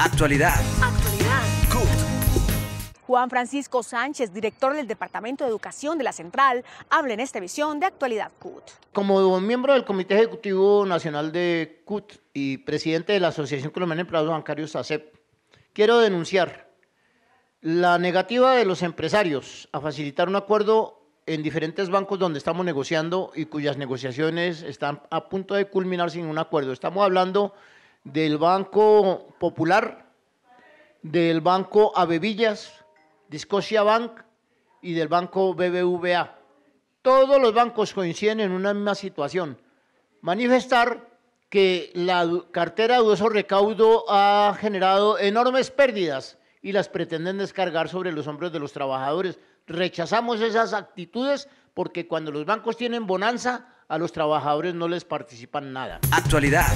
Actualidad. Actualidad. Juan Francisco Sánchez, director del Departamento de Educación de la Central, habla en esta emisión de Actualidad CUT. Como miembro del Comité Ejecutivo Nacional de CUT y presidente de la Asociación Colombiana de Empleados Bancarios, ACEP, quiero denunciar la negativa de los empresarios a facilitar un acuerdo en diferentes bancos donde estamos negociando y cuyas negociaciones están a punto de culminar sin un acuerdo. Estamos hablando del Banco Popular, del Banco Avevillas, de Bank y del Banco BBVA. Todos los bancos coinciden en una misma situación. Manifestar que la cartera de dudoso recaudo ha generado enormes pérdidas y las pretenden descargar sobre los hombros de los trabajadores. Rechazamos esas actitudes porque cuando los bancos tienen bonanza, a los trabajadores no les participan nada. Actualidad.